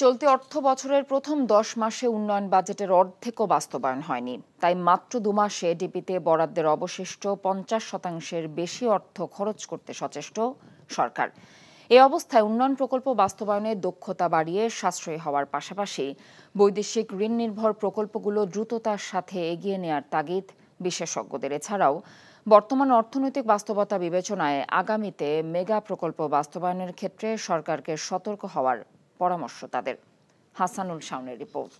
চলতি অর্থ বছরের প্রথম দশ মাসে উন্নয়ন বাজেটের অর্ধেকও বাস্তবায়ন হয়নি তাই মাত্র দু মাসে ডিপিতে বরাদ্দের অবশিষ্ট পঞ্চাশ শতাংশের বেশি অর্থ খরচ করতে সচেষ্ট সরকার এ অবস্থায় উন্নয়ন প্রকল্প বাস্তবায়নে দক্ষতা বাড়িয়ে সাশ্রয়ী হওয়ার পাশাপাশি বৈদেশিক ঋণ নির্ভর প্রকল্পগুলো দ্রুততার সাথে এগিয়ে নেয়ার তাগিদ বিশেষজ্ঞদের এছাড়াও বর্তমান অর্থনৈতিক বাস্তবতা বিবেচনায় আগামীতে মেগা প্রকল্প বাস্তবায়নের ক্ষেত্রে সরকারকে সতর্ক হওয়ার পরামর্শ তাদের হাসানুল শাওনের রিপোর্ট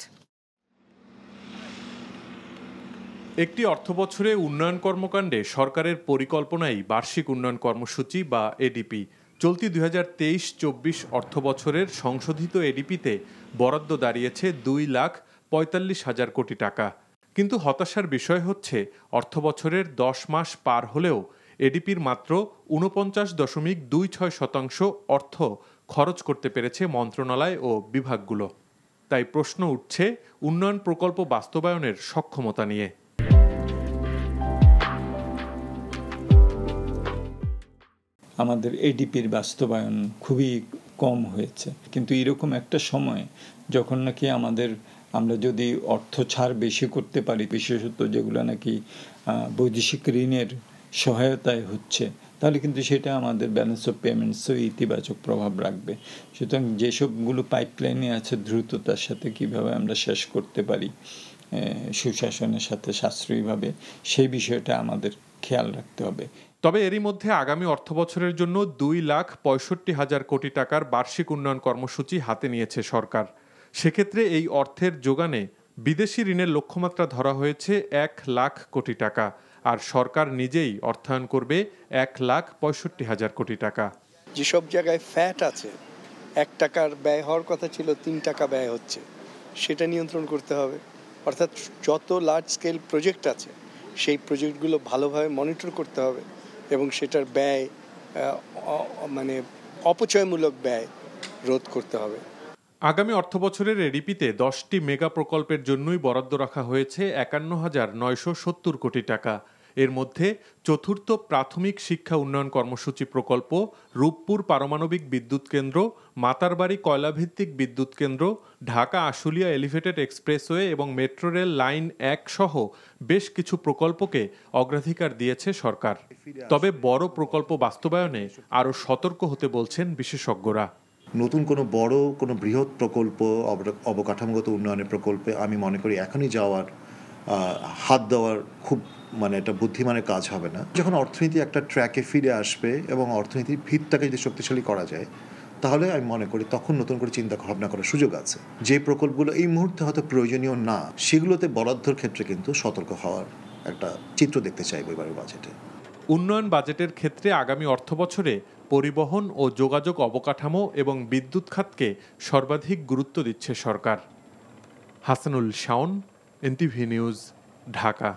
একটি অর্থবছরে উন্নয়ন কর্মকাণ্ডে সরকারের পরিকল্পনাই বার্ষিক উন্নয়ন কর্মসূচি বা এডিপি চলতি দুই হাজার তেইশ চব্বিশ অর্থবছরের সংশোধিত এডিপিতে বরাদ্দ দাঁড়িয়েছে দুই লাখ পঁয়তাল্লিশ হাজার কোটি টাকা কিন্তু হতাশার বিষয় হচ্ছে অর্থবছরের দশ মাস পার হলেও এডিপির মাত্র ঊনপঞ্চাশ দশমিক দুই ছয় শতাংশ অর্থ খরচ করতে পেরেছে মন্ত্রণালয় ও বিভাগগুলো তাই প্রশ্ন উঠছে উন্নয়ন প্রকল্প বাস্তবায়নের সক্ষমতা নিয়ে আমাদের এডিপির বাস্তবায়ন খুবই কম হয়েছে কিন্তু এরকম একটা সময় যখন নাকি আমাদের আমরা যদি অর্থ ছাড় বেশি করতে পারি বিশেষত যেগুলো নাকি বৈদেশিক ঋণের সহায়তায় হচ্ছে তাহলে কিন্তু সেটা আমাদের ব্যালেন্স অফ পেমেন্টসও ইতিবাচক প্রভাব রাখবে সুতরাং যেসবগুলো পাইপলাইনে আছে দ্রুততার সাথে কিভাবে আমরা শেষ করতে পারি সুশাসনের সাথে সাশ্রয়ীভাবে সেই বিষয়টা আমাদের খেয়াল রাখতে হবে তবে এরই মধ্যে আগামী অর্থ বছরের জন্য দুই লাখ পঁয়ষট্টি হাজার কোটি টাকার বার্ষিক উন্নয়ন কর্মসূচি হাতে নিয়েছে সরকার সেক্ষেত্রে এই অর্থের যোগানে বিদেশি ঋণের লক্ষ্যমাত্রা ধরা হয়েছে এক লাখ কোটি টাকা আর সরকার নিজেই অর্থায়ন করবে এক লাখ পঁয়ষট্টি হাজার কোটি টাকা যেসব জায়গায় ফ্যাট আছে এক টাকার ব্যয় হওয়ার কথা ছিল তিন টাকা ব্যয় হচ্ছে সেটা নিয়ন্ত্রণ করতে হবে অর্থাৎ যত লার্জ স্কেল প্রজেক্ট আছে সেই প্রজেক্টগুলো ভালোভাবে মনিটর করতে হবে এবং সেটার ব্যয় মানে অপচয়মূলক ব্যয় রোধ করতে হবে আগামী অর্থ বছরের রিপিতে দশটি মেগা প্রকল্পের জন্যই বরাদ্দ রাখা হয়েছে একান্ন হাজার নয়শো সত্তর কোটি টাকা এর মধ্যে চতুর্থ প্রাথমিক শিক্ষা উন্নয়ন কর্মসূচি প্রকল্প রূপপুর পারমাণবিক বিদ্যুৎ কেন্দ্র মাতারবাড়ি কয়লাভিত্তিক বিদ্যুৎ কেন্দ্র ঢাকা আশুলিয়া এলিভেটেড এক্সপ্রেসওয়ে এবং মেট্রো রেল লাইন এক সহ বেশ কিছু প্রকল্পকে অগ্রাধিকার দিয়েছে সরকার তবে বড় প্রকল্প বাস্তবায়নে আরও সতর্ক হতে বলছেন বিশেষজ্ঞরা নতুন কোনো বড় কোনো বৃহৎ প্রকল্প অবকাঠামোগত উন্নয়নের প্রকল্পে আমি মনে করি এখনই যাওয়ার হাত দেওয়ার খুব মানে এটা বুদ্ধিমানের কাজ হবে না যখন অর্থনীতি একটা ট্র্যাকে ফিরে আসবে এবং অর্থনীতির ভিতটাকে যদি শক্তিশালী করা যায় তাহলে আমি মনে করি তখন নতুন করে চিন্তা ভাবনা করার সুযোগ আছে যে প্রকল্পগুলো এই মুহূর্তে হয়তো প্রয়োজনীয় না সেগুলোতে বরাদ্দর ক্ষেত্রে কিন্তু সতর্ক হওয়ার একটা চিত্র দেখতে চাইব এবারের বাজেটে উন্নয়ন বাজেটের ক্ষেত্রে আগামী অর্থ বছরে পরিবহন ও যোগাযোগ অবকাঠামো এবং বিদ্যুৎ খাতকে সর্বাধিক গুরুত্ব দিচ্ছে সরকার হাসানুল শাওন এনটিভি নিউজ ঢাকা